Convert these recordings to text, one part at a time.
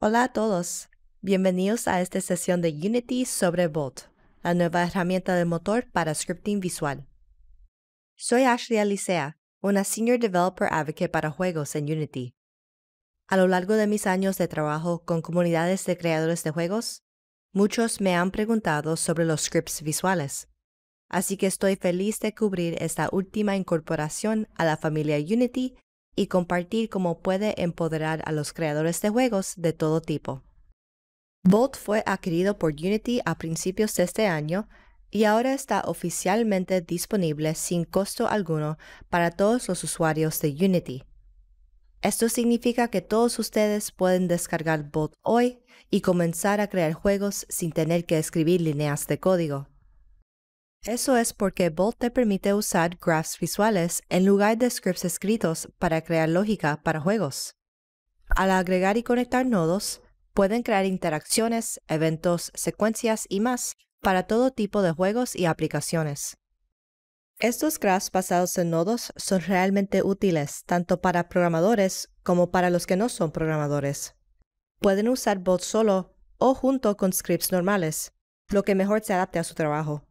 Hola a todos, bienvenidos a esta sesión de Unity sobre Bolt, la nueva herramienta de motor para scripting visual. Soy Ashley Alicea, una Senior Developer Advocate para juegos en Unity. A lo largo de mis años de trabajo con comunidades de creadores de juegos, muchos me han preguntado sobre los scripts visuales. Así que estoy feliz de cubrir esta última incorporación a la familia Unity y compartir cómo puede empoderar a los creadores de juegos de todo tipo. Bot fue adquirido por Unity a principios de este año y ahora está oficialmente disponible sin costo alguno para todos los usuarios de Unity. Esto significa que todos ustedes pueden descargar Bot hoy y comenzar a crear juegos sin tener que escribir líneas de código. Eso es porque Bolt te permite usar graphs visuales en lugar de scripts escritos para crear lógica para juegos. Al agregar y conectar nodos, pueden crear interacciones, eventos, secuencias y más para todo tipo de juegos y aplicaciones. Estos graphs basados en nodos son realmente útiles tanto para programadores como para los que no son programadores. Pueden usar Bolt solo o junto con scripts normales, lo que mejor se adapte a su trabajo.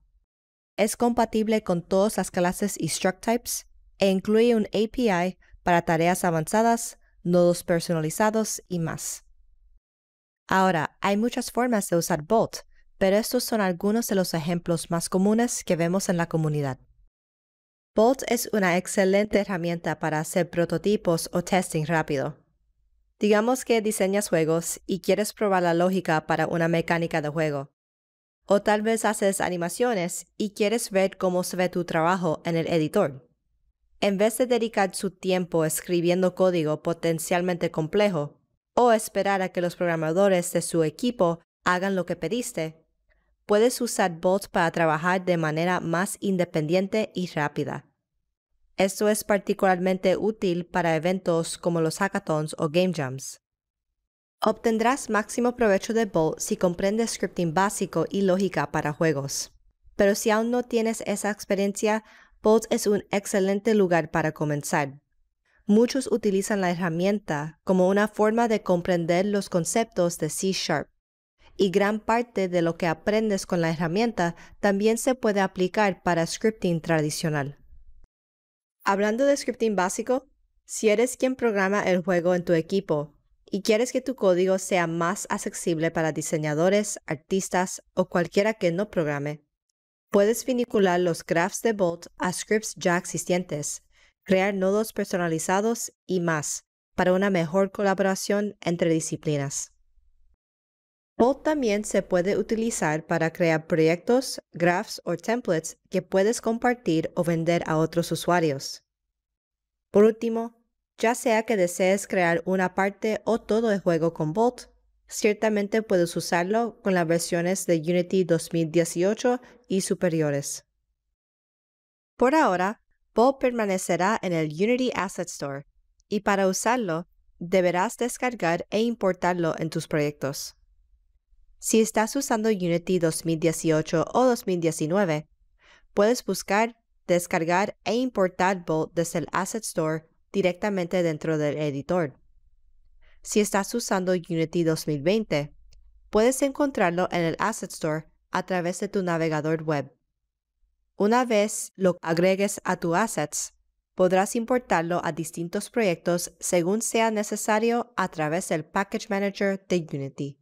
Es compatible con todas las clases y struct types e incluye un API para tareas avanzadas, nodos personalizados y más. Ahora, hay muchas formas de usar Bolt, pero estos son algunos de los ejemplos más comunes que vemos en la comunidad. Bolt es una excelente herramienta para hacer prototipos o testing rápido. Digamos que diseñas juegos y quieres probar la lógica para una mecánica de juego. O tal vez haces animaciones y quieres ver cómo se ve tu trabajo en el editor. En vez de dedicar su tiempo escribiendo código potencialmente complejo o esperar a que los programadores de su equipo hagan lo que pediste, puedes usar bots para trabajar de manera más independiente y rápida. Esto es particularmente útil para eventos como los hackathons o game jams. Obtendrás máximo provecho de Bolt si comprendes scripting básico y lógica para juegos. Pero si aún no tienes esa experiencia, Bolt es un excelente lugar para comenzar. Muchos utilizan la herramienta como una forma de comprender los conceptos de C Sharp. Y gran parte de lo que aprendes con la herramienta también se puede aplicar para scripting tradicional. Hablando de scripting básico, si eres quien programa el juego en tu equipo, y quieres que tu código sea más accesible para diseñadores, artistas o cualquiera que no programe, puedes vincular los graphs de Bolt a scripts ya existentes, crear nodos personalizados y más para una mejor colaboración entre disciplinas. Bolt también se puede utilizar para crear proyectos, graphs o templates que puedes compartir o vender a otros usuarios. Por último, ya sea que desees crear una parte o todo el juego con Bolt, ciertamente puedes usarlo con las versiones de Unity 2018 y superiores. Por ahora, Bolt permanecerá en el Unity Asset Store y para usarlo deberás descargar e importarlo en tus proyectos. Si estás usando Unity 2018 o 2019, puedes buscar, descargar e importar Bolt desde el Asset Store directamente dentro del editor. Si estás usando Unity 2020, puedes encontrarlo en el Asset Store a través de tu navegador web. Una vez lo agregues a tu assets, podrás importarlo a distintos proyectos según sea necesario a través del Package Manager de Unity.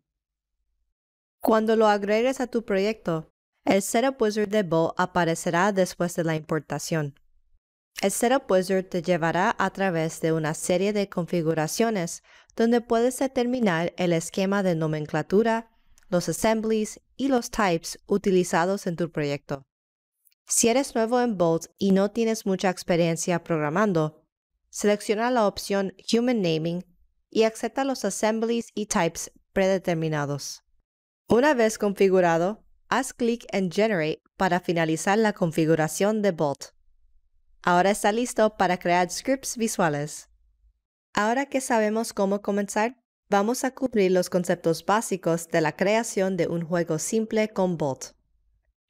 Cuando lo agregues a tu proyecto, el Setup Wizard de aparecerá después de la importación. El Setup Wizard te llevará a través de una serie de configuraciones donde puedes determinar el esquema de nomenclatura, los assemblies y los types utilizados en tu proyecto. Si eres nuevo en Bolt y no tienes mucha experiencia programando, selecciona la opción Human Naming y acepta los assemblies y types predeterminados. Una vez configurado, haz clic en Generate para finalizar la configuración de Bolt. Ahora está listo para crear scripts visuales. Ahora que sabemos cómo comenzar, vamos a cubrir los conceptos básicos de la creación de un juego simple con Bolt.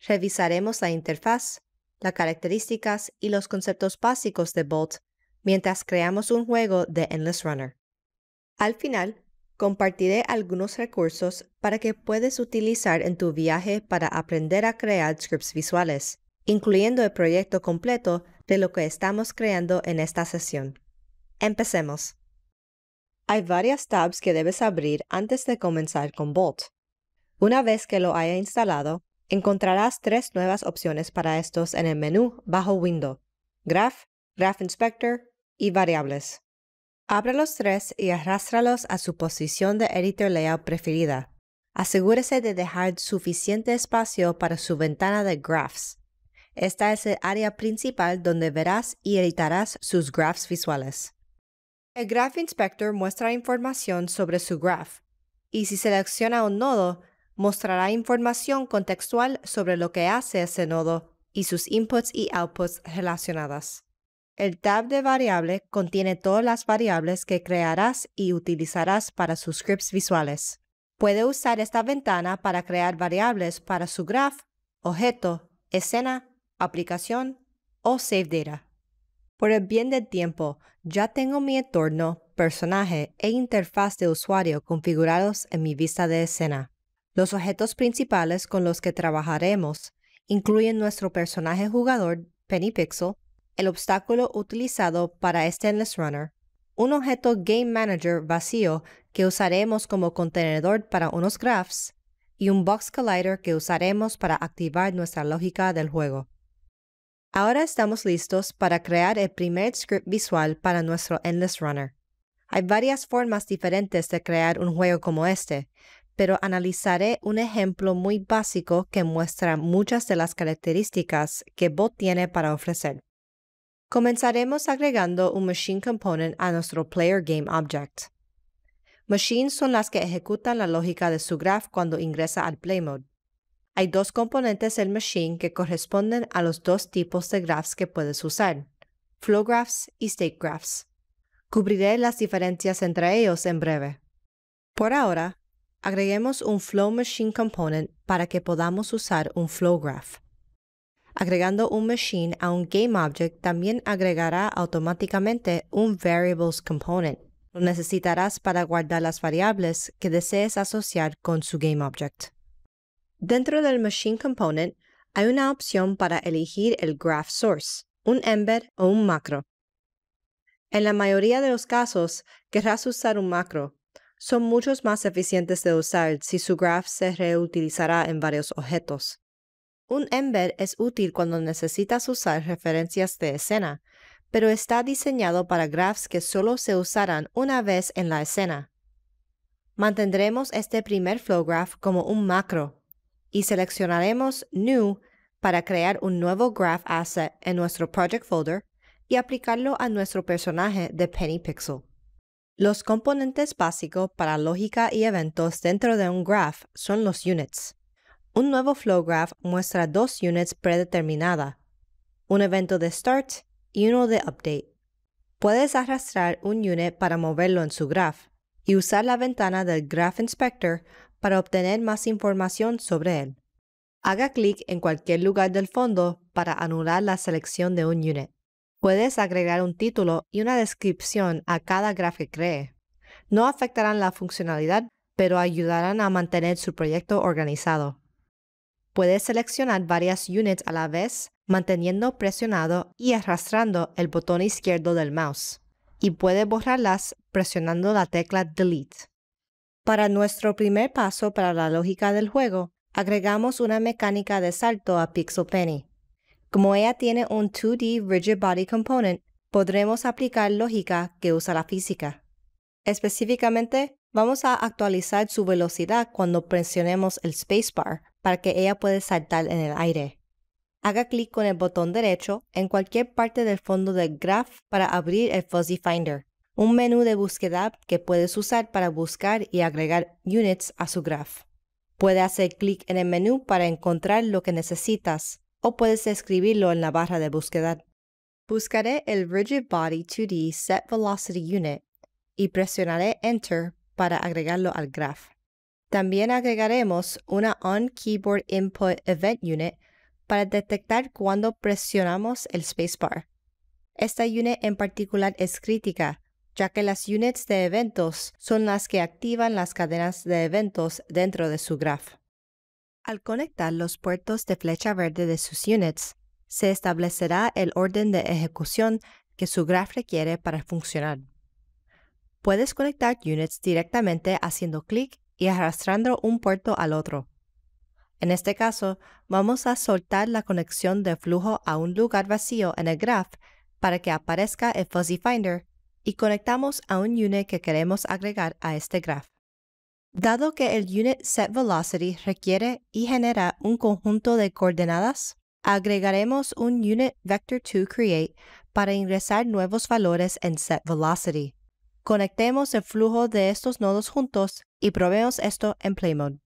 Revisaremos la interfaz, las características y los conceptos básicos de Bolt mientras creamos un juego de Endless Runner. Al final, compartiré algunos recursos para que puedes utilizar en tu viaje para aprender a crear scripts visuales, incluyendo el proyecto completo de lo que estamos creando en esta sesión. Empecemos. Hay varias tabs que debes abrir antes de comenzar con Bolt. Una vez que lo haya instalado, encontrarás tres nuevas opciones para estos en el menú bajo Window, Graph, Graph Inspector y Variables. Abre los tres y arrástralos a su posición de Editor Layout preferida. Asegúrese de dejar suficiente espacio para su ventana de Graphs. Esta es el área principal donde verás y editarás sus graphs visuales. El Graph Inspector muestra información sobre su graph, y si selecciona un nodo, mostrará información contextual sobre lo que hace ese nodo y sus inputs y outputs relacionadas. El tab de variable contiene todas las variables que crearás y utilizarás para sus scripts visuales. Puede usar esta ventana para crear variables para su graph, objeto, escena aplicación o save data. Por el bien del tiempo, ya tengo mi entorno, personaje e interfaz de usuario configurados en mi vista de escena. Los objetos principales con los que trabajaremos incluyen nuestro personaje jugador, Penny el obstáculo utilizado para este Runner, un objeto Game Manager vacío que usaremos como contenedor para unos graphs y un Box Collider que usaremos para activar nuestra lógica del juego. Ahora estamos listos para crear el primer script visual para nuestro Endless Runner. Hay varias formas diferentes de crear un juego como este, pero analizaré un ejemplo muy básico que muestra muchas de las características que Bot tiene para ofrecer. Comenzaremos agregando un Machine Component a nuestro Player Game Object. Machines son las que ejecutan la lógica de su graph cuando ingresa al Play Mode. Hay dos componentes del machine que corresponden a los dos tipos de graphs que puedes usar, flow graphs y state graphs. Cubriré las diferencias entre ellos en breve. Por ahora, agreguemos un flow machine component para que podamos usar un flow graph. Agregando un machine a un GameObject también agregará automáticamente un variables component. Lo necesitarás para guardar las variables que desees asociar con su GameObject. Dentro del Machine Component hay una opción para elegir el Graph Source, un Ember o un macro. En la mayoría de los casos, querrás usar un macro. Son muchos más eficientes de usar si su graph se reutilizará en varios objetos. Un Ember es útil cuando necesitas usar referencias de escena, pero está diseñado para graphs que solo se usarán una vez en la escena. Mantendremos este primer flow graph como un macro y seleccionaremos New para crear un nuevo Graph Asset en nuestro Project Folder y aplicarlo a nuestro personaje de Penny Pixel. Los componentes básicos para lógica y eventos dentro de un graph son los units. Un nuevo flow graph muestra dos units predeterminada, un evento de start y uno de update. Puedes arrastrar un unit para moverlo en su graph y usar la ventana del Graph Inspector para obtener más información sobre él. Haga clic en cualquier lugar del fondo para anular la selección de un unit. Puedes agregar un título y una descripción a cada gráfico que cree. No afectarán la funcionalidad, pero ayudarán a mantener su proyecto organizado. Puedes seleccionar varias units a la vez, manteniendo presionado y arrastrando el botón izquierdo del mouse. Y puedes borrarlas presionando la tecla Delete. Para nuestro primer paso para la lógica del juego, agregamos una mecánica de salto a Pixel Penny. Como ella tiene un 2D Rigid Body Component, podremos aplicar lógica que usa la física. Específicamente, vamos a actualizar su velocidad cuando presionemos el spacebar para que ella pueda saltar en el aire. Haga clic con el botón derecho en cualquier parte del fondo del graph para abrir el Fuzzy Finder un menú de búsqueda que puedes usar para buscar y agregar units a su graph. Puedes hacer clic en el menú para encontrar lo que necesitas o puedes escribirlo en la barra de búsqueda. Buscaré el Rigid Body 2D Set Velocity Unit y presionaré Enter para agregarlo al graph. También agregaremos una On Keyboard Input Event Unit para detectar cuando presionamos el spacebar. Esta unit en particular es crítica, ya que las units de eventos son las que activan las cadenas de eventos dentro de su graph. Al conectar los puertos de flecha verde de sus units, se establecerá el orden de ejecución que su graph requiere para funcionar. Puedes conectar units directamente haciendo clic y arrastrando un puerto al otro. En este caso, vamos a soltar la conexión de flujo a un lugar vacío en el graph para que aparezca el Fuzzy Finder y conectamos a un unit que queremos agregar a este graph. Dado que el unit set velocity requiere y genera un conjunto de coordenadas, agregaremos un unit vector to create para ingresar nuevos valores en set velocity. Conectemos el flujo de estos nodos juntos y probemos esto en mode.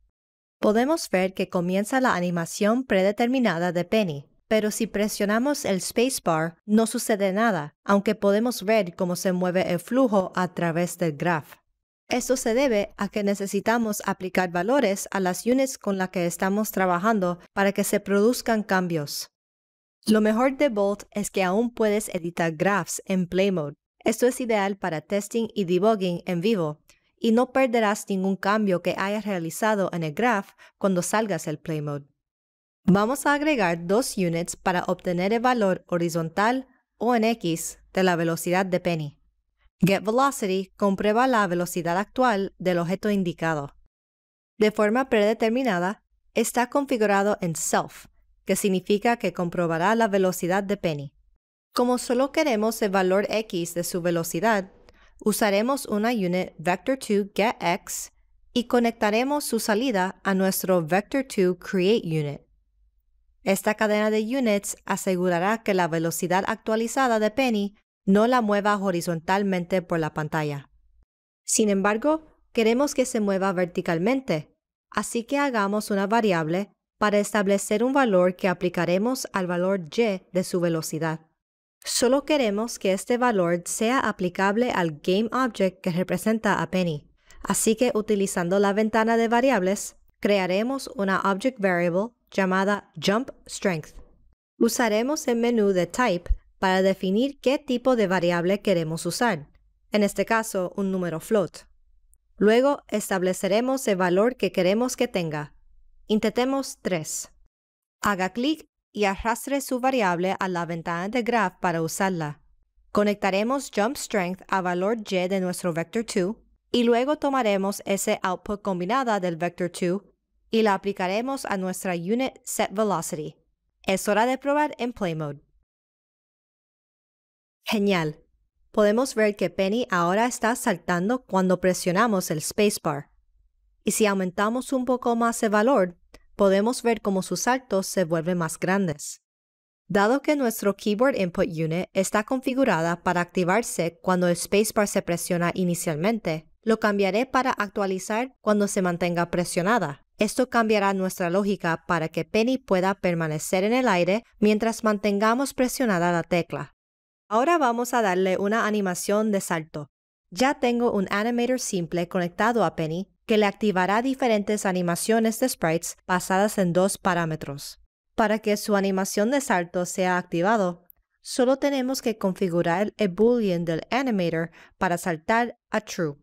Podemos ver que comienza la animación predeterminada de Penny, pero si presionamos el spacebar no sucede nada, aunque podemos ver cómo se mueve el flujo a través del graph. Esto se debe a que necesitamos aplicar valores a las units con las que estamos trabajando para que se produzcan cambios. Lo mejor de Bolt es que aún puedes editar graphs en Play Mode. Esto es ideal para testing y debugging en vivo, y no perderás ningún cambio que hayas realizado en el graph cuando salgas el Play Mode. Vamos a agregar dos units para obtener el valor horizontal o en X de la velocidad de Penny. GetVelocity comprueba la velocidad actual del objeto indicado. De forma predeterminada, está configurado en self, que significa que comprobará la velocidad de Penny. Como solo queremos el valor x de su velocidad, usaremos una unit vector2 getX y conectaremos su salida a nuestro vector2 CreateUnit. Esta cadena de units asegurará que la velocidad actualizada de Penny no la mueva horizontalmente por la pantalla. Sin embargo, queremos que se mueva verticalmente, así que hagamos una variable para establecer un valor que aplicaremos al valor y de su velocidad. Solo queremos que este valor sea aplicable al GameObject que representa a Penny. Así que utilizando la ventana de variables, crearemos una Object Variable llamada Jump Strength. Usaremos el menú de Type para definir qué tipo de variable queremos usar, en este caso un número float. Luego estableceremos el valor que queremos que tenga. Intentemos 3. Haga clic y arrastre su variable a la ventana de graph para usarla. Conectaremos jump strength a valor y de nuestro vector 2 y luego tomaremos ese output combinada del vector 2 y la aplicaremos a nuestra Unit Set Velocity. Es hora de probar en Play Mode. Genial. Podemos ver que Penny ahora está saltando cuando presionamos el spacebar. Y si aumentamos un poco más el valor, podemos ver cómo sus saltos se vuelven más grandes. Dado que nuestro Keyboard Input Unit está configurada para activarse cuando el spacebar se presiona inicialmente, lo cambiaré para actualizar cuando se mantenga presionada. Esto cambiará nuestra lógica para que Penny pueda permanecer en el aire mientras mantengamos presionada la tecla. Ahora vamos a darle una animación de salto. Ya tengo un animator simple conectado a Penny que le activará diferentes animaciones de sprites basadas en dos parámetros. Para que su animación de salto sea activado, solo tenemos que configurar el boolean del animator para saltar a true.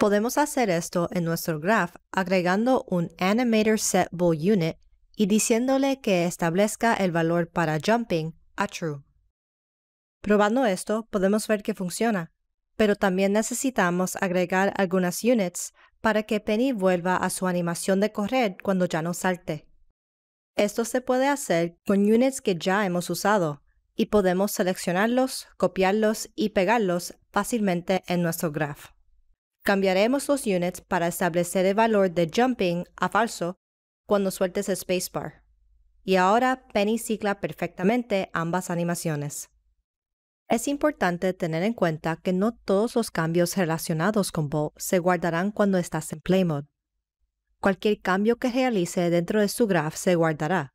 Podemos hacer esto en nuestro graph agregando un Animator Set Unit y diciéndole que establezca el valor para jumping a true. Probando esto, podemos ver que funciona, pero también necesitamos agregar algunas units para que Penny vuelva a su animación de correr cuando ya no salte. Esto se puede hacer con units que ya hemos usado y podemos seleccionarlos, copiarlos y pegarlos fácilmente en nuestro graph. Cambiaremos los units para establecer el valor de jumping a falso cuando sueltes spacebar. Y ahora Penny cicla perfectamente ambas animaciones. Es importante tener en cuenta que no todos los cambios relacionados con Bolt se guardarán cuando estás en Play Mode. Cualquier cambio que realice dentro de su graph se guardará.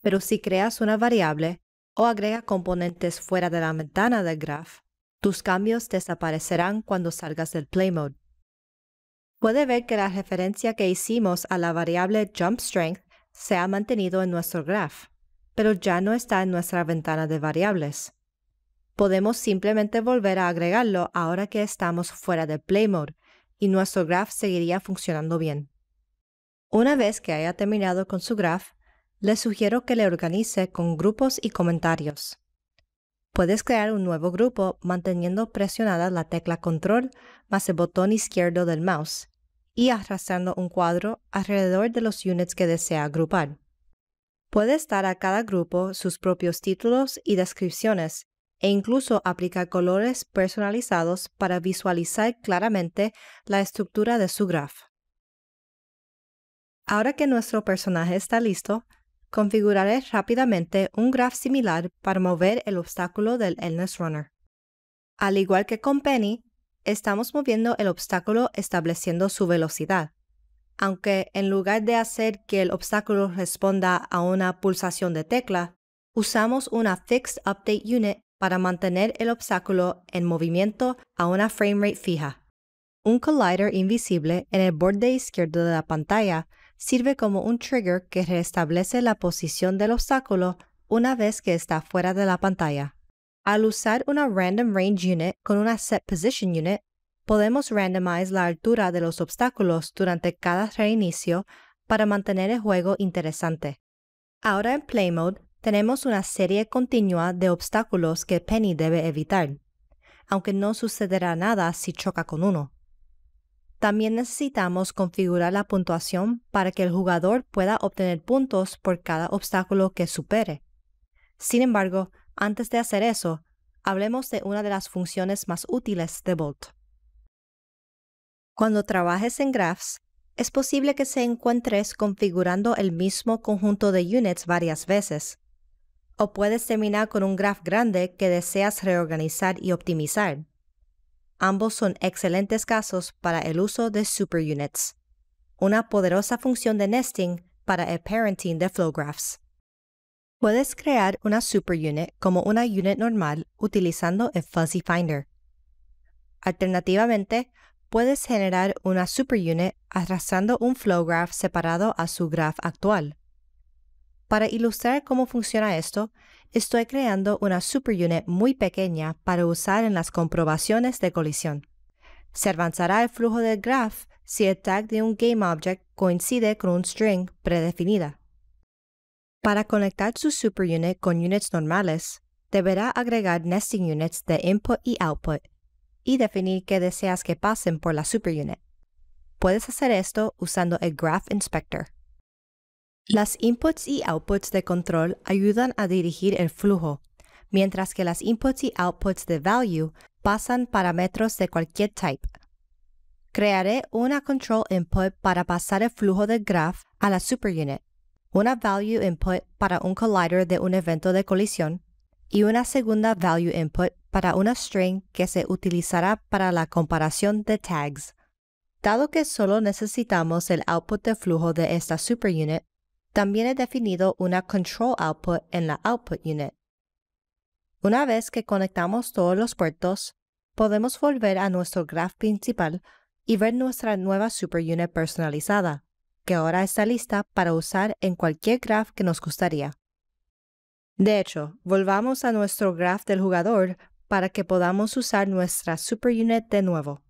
Pero si creas una variable o agrega componentes fuera de la ventana del graph, tus cambios desaparecerán cuando salgas del Play Mode. Puede ver que la referencia que hicimos a la variable Jump Strength se ha mantenido en nuestro graph, pero ya no está en nuestra ventana de variables. Podemos simplemente volver a agregarlo ahora que estamos fuera del Play Mode y nuestro graph seguiría funcionando bien. Una vez que haya terminado con su graph, le sugiero que le organice con grupos y comentarios. Puedes crear un nuevo grupo manteniendo presionada la tecla control más el botón izquierdo del mouse y arrastrando un cuadro alrededor de los units que desea agrupar. Puedes dar a cada grupo sus propios títulos y descripciones e incluso aplicar colores personalizados para visualizar claramente la estructura de su graph. Ahora que nuestro personaje está listo, configuraré rápidamente un graph similar para mover el obstáculo del endless Runner. Al igual que con Penny, estamos moviendo el obstáculo estableciendo su velocidad. Aunque en lugar de hacer que el obstáculo responda a una pulsación de tecla, usamos una Fixed Update Unit para mantener el obstáculo en movimiento a una framerate fija. Un collider invisible en el borde izquierdo de la pantalla sirve como un trigger que restablece la posición del obstáculo una vez que está fuera de la pantalla. Al usar una Random Range Unit con una Set Position Unit, podemos randomize la altura de los obstáculos durante cada reinicio para mantener el juego interesante. Ahora en Play Mode tenemos una serie continua de obstáculos que Penny debe evitar, aunque no sucederá nada si choca con uno. También necesitamos configurar la puntuación para que el jugador pueda obtener puntos por cada obstáculo que supere. Sin embargo, antes de hacer eso, hablemos de una de las funciones más útiles de Bolt. Cuando trabajes en graphs, es posible que se encuentres configurando el mismo conjunto de units varias veces. O puedes terminar con un graph grande que deseas reorganizar y optimizar. Ambos son excelentes casos para el uso de superunits, una poderosa función de nesting para el parenting de flowgraphs. Puedes crear una superunit como una unit normal utilizando el Fuzzy Finder. Alternativamente, puedes generar una superunit arrastrando un flowgraph separado a su graph actual. Para ilustrar cómo funciona esto, estoy creando una superunit muy pequeña para usar en las comprobaciones de colisión. Se avanzará el flujo del graph si el tag de un GameObject coincide con un string predefinida. Para conectar su superunit con units normales, deberá agregar nesting units de input y output y definir qué deseas que pasen por la superunit. Puedes hacer esto usando el Graph Inspector. Las inputs y outputs de control ayudan a dirigir el flujo, mientras que las inputs y outputs de value pasan parámetros de cualquier type. Crearé una control input para pasar el flujo de graph a la superunit, una value input para un collider de un evento de colisión y una segunda value input para una string que se utilizará para la comparación de tags. Dado que solo necesitamos el output de flujo de esta superunit, también he definido una control output en la output unit. Una vez que conectamos todos los puertos, podemos volver a nuestro graph principal y ver nuestra nueva superunit personalizada, que ahora está lista para usar en cualquier graph que nos gustaría. De hecho, volvamos a nuestro graph del jugador para que podamos usar nuestra superunit de nuevo.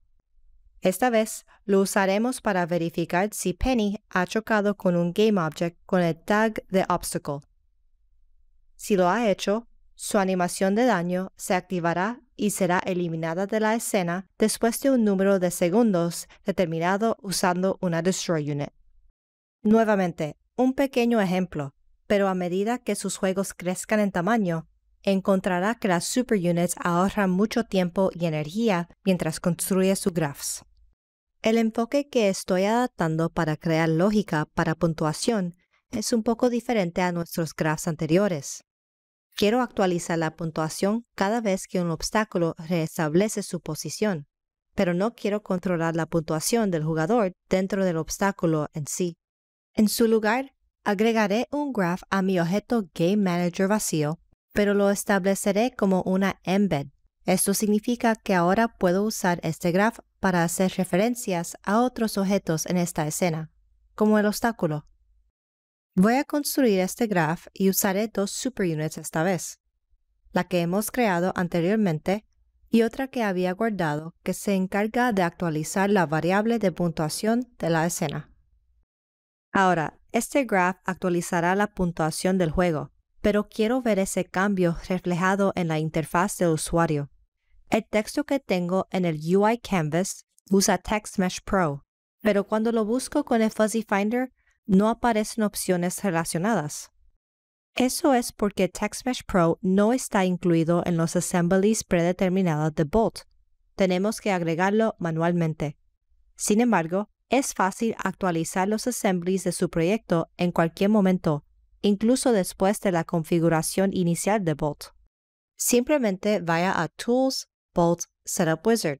Esta vez lo usaremos para verificar si Penny ha chocado con un GameObject con el tag de Obstacle. Si lo ha hecho, su animación de daño se activará y será eliminada de la escena después de un número de segundos determinado usando una Destroy Unit. Nuevamente, un pequeño ejemplo, pero a medida que sus juegos crezcan en tamaño, encontrará que las superunits ahorran mucho tiempo y energía mientras construye sus graphs. El enfoque que estoy adaptando para crear lógica para puntuación es un poco diferente a nuestros graphs anteriores. Quiero actualizar la puntuación cada vez que un obstáculo restablece su posición, pero no quiero controlar la puntuación del jugador dentro del obstáculo en sí. En su lugar, agregaré un graph a mi objeto Game Manager vacío pero lo estableceré como una embed. Esto significa que ahora puedo usar este graph para hacer referencias a otros objetos en esta escena, como el obstáculo. Voy a construir este graph y usaré dos superunits esta vez, la que hemos creado anteriormente y otra que había guardado que se encarga de actualizar la variable de puntuación de la escena. Ahora, este graph actualizará la puntuación del juego, pero quiero ver ese cambio reflejado en la interfaz del usuario. El texto que tengo en el UI Canvas usa TextMesh Pro, pero cuando lo busco con el Fuzzy Finder no aparecen opciones relacionadas. Eso es porque TextMesh Pro no está incluido en los assemblies predeterminados de Bolt. Tenemos que agregarlo manualmente. Sin embargo, es fácil actualizar los assemblies de su proyecto en cualquier momento incluso después de la configuración inicial de Bolt. Simplemente vaya a Tools, Bolt, Setup Wizard.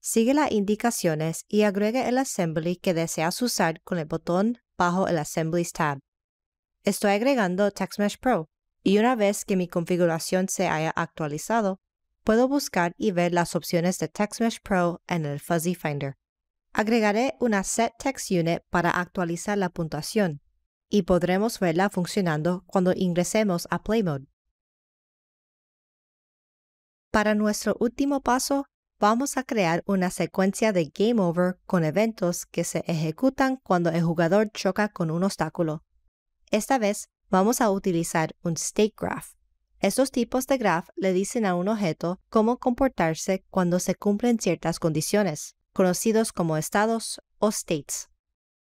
Sigue las indicaciones y agregue el assembly que deseas usar con el botón bajo el Assemblies tab. Estoy agregando TextMesh Pro y una vez que mi configuración se haya actualizado, puedo buscar y ver las opciones de TextMesh Pro en el Fuzzy Finder. Agregaré una Set Text Unit para actualizar la puntuación y podremos verla funcionando cuando ingresemos a Play Mode. Para nuestro último paso, vamos a crear una secuencia de Game Over con eventos que se ejecutan cuando el jugador choca con un obstáculo. Esta vez vamos a utilizar un State Graph. Estos tipos de graph le dicen a un objeto cómo comportarse cuando se cumplen ciertas condiciones, conocidos como estados o states.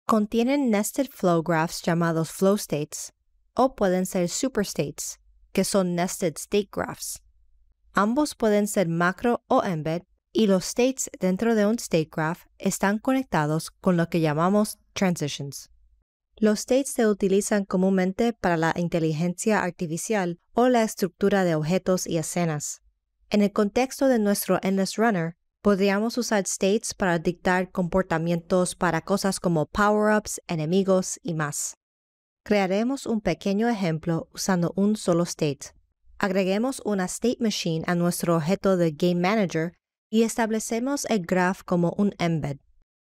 Contienen nested flow graphs llamados flow states o pueden ser superstates, que son nested state graphs. Ambos pueden ser macro o embed y los states dentro de un state graph están conectados con lo que llamamos transitions. Los states se utilizan comúnmente para la inteligencia artificial o la estructura de objetos y escenas. En el contexto de nuestro Endless Runner, Podríamos usar states para dictar comportamientos para cosas como power-ups, enemigos y más. Crearemos un pequeño ejemplo usando un solo state. Agreguemos una state machine a nuestro objeto de Game Manager y establecemos el graph como un embed.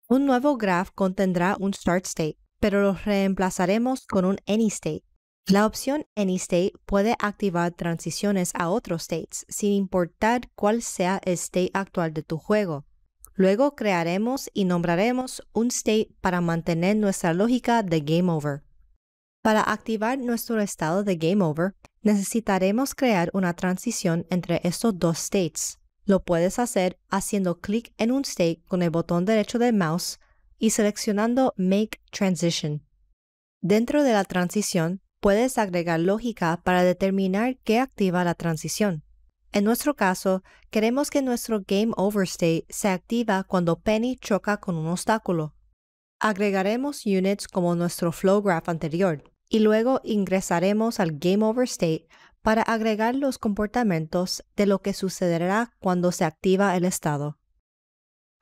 Un nuevo graph contendrá un start state, pero lo reemplazaremos con un any state. La opción State puede activar transiciones a otros states, sin importar cuál sea el state actual de tu juego. Luego crearemos y nombraremos un state para mantener nuestra lógica de game over. Para activar nuestro estado de game over, necesitaremos crear una transición entre estos dos states. Lo puedes hacer haciendo clic en un state con el botón derecho del mouse y seleccionando Make Transition. Dentro de la transición, puedes agregar lógica para determinar qué activa la transición. En nuestro caso, queremos que nuestro game over state se activa cuando Penny choca con un obstáculo. Agregaremos units como nuestro flow graph anterior y luego ingresaremos al game over state para agregar los comportamientos de lo que sucederá cuando se activa el estado.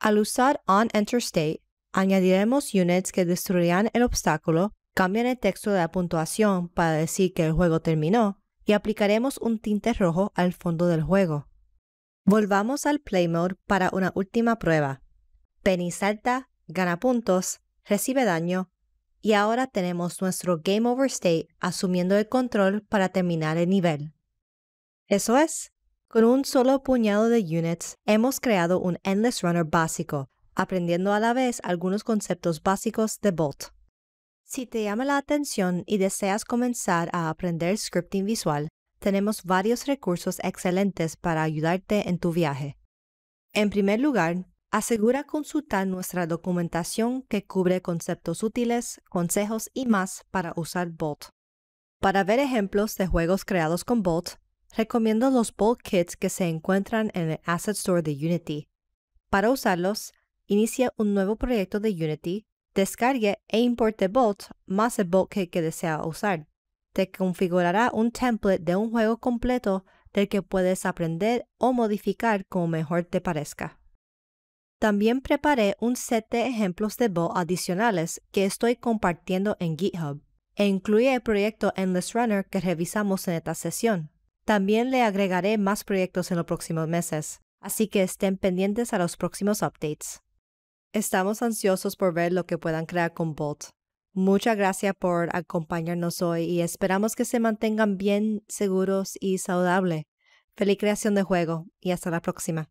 Al usar on enter state, añadiremos units que destruirán el obstáculo Cambian el texto de la puntuación para decir que el juego terminó y aplicaremos un tinte rojo al fondo del juego. Volvamos al Play Mode para una última prueba. Penny salta, gana puntos, recibe daño y ahora tenemos nuestro Game Over State asumiendo el control para terminar el nivel. Eso es. Con un solo puñado de units hemos creado un Endless Runner básico, aprendiendo a la vez algunos conceptos básicos de Bolt. Si te llama la atención y deseas comenzar a aprender scripting visual, tenemos varios recursos excelentes para ayudarte en tu viaje. En primer lugar, asegura consultar nuestra documentación que cubre conceptos útiles, consejos y más para usar Bolt. Para ver ejemplos de juegos creados con Bolt, recomiendo los Bolt Kits que se encuentran en el Asset Store de Unity. Para usarlos, inicia un nuevo proyecto de Unity Descargue e importe bots más el que desea usar. Te configurará un template de un juego completo del que puedes aprender o modificar como mejor te parezca. También preparé un set de ejemplos de bots adicionales que estoy compartiendo en GitHub e incluye el proyecto Endless Runner que revisamos en esta sesión. También le agregaré más proyectos en los próximos meses, así que estén pendientes a los próximos updates. Estamos ansiosos por ver lo que puedan crear con Bot. Muchas gracias por acompañarnos hoy y esperamos que se mantengan bien seguros y saludables. Feliz creación de juego y hasta la próxima.